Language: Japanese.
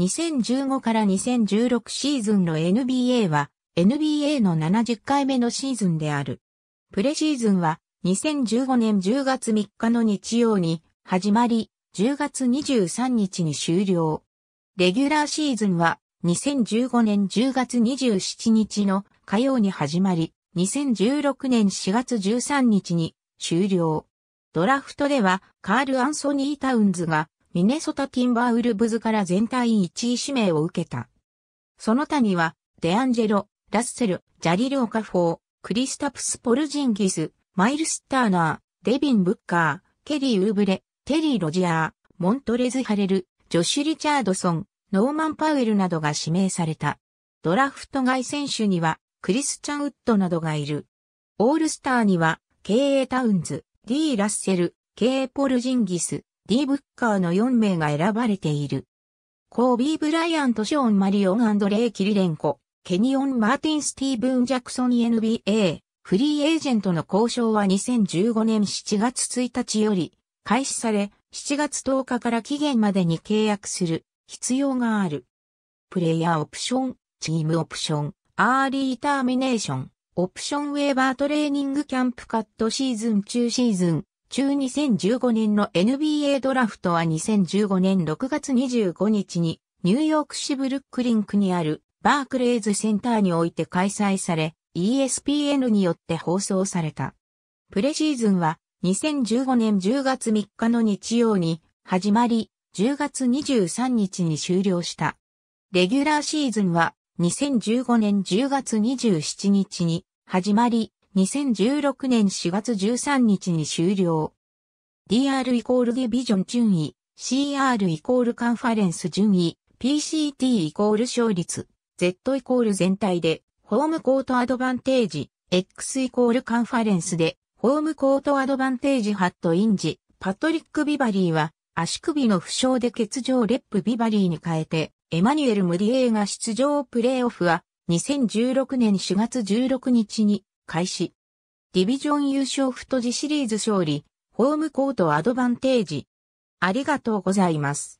2015から2016シーズンの NBA は NBA の70回目のシーズンである。プレシーズンは2015年10月3日の日曜に始まり、10月23日に終了。レギュラーシーズンは2015年10月27日の火曜に始まり、2016年4月13日に終了。ドラフトではカール・アンソニー・タウンズがミネソタ・ティンバーウルブズから全体1位指名を受けた。その他には、デアンジェロ、ラッセル、ジャリル・オカフォー、クリスタプス・ポルジンギス、マイルス・ターナー、デビン・ブッカー、ケリー・ウーブレ、テリー・ロジアー、モントレズ・ハレル、ジョシュ・リチャードソン、ノーマン・パウエルなどが指名された。ドラフト外選手には、クリスチャン・ウッドなどがいる。オールスターには、K.A. タウンズ、D・ ラッセル、K. イ・ポルジンギス、ディー・ブッカーの4名が選ばれている。コービー・ブライアント・ショーン・マリオンレイ・キリレンコ、ケニオン・マーティン・スティーブン・ジャクソン NBA、フリーエージェントの交渉は2015年7月1日より開始され、7月10日から期限までに契約する必要がある。プレイヤーオプション、チームオプション、アーリーターミネーション、オプションウェーバートレーニングキャンプカットシーズン中シーズン、中2015年の NBA ドラフトは2015年6月25日にニューヨーク市ブルックリンクにあるバークレイズセンターにおいて開催され ESPN によって放送された。プレシーズンは2015年10月3日の日曜に始まり10月23日に終了した。レギュラーシーズンは2015年10月27日に始まり、2016年4月13日に終了。DR イコールディビジョン順位、CR イコールカンファレンス順位、PCT イコール勝率、Z イコール全体で、ホームコートアドバンテージ、X イコールカンファレンスで、ホームコートアドバンテージハットインジ、パトリック・ビバリーは、足首の負傷で欠場レップ・ビバリーに変えて、エマニュエル・ムリエーが出場プレイオフは、2016年4月16日に開始。ディビジョン優勝太字シリーズ勝利、ホームコートアドバンテージ。ありがとうございます。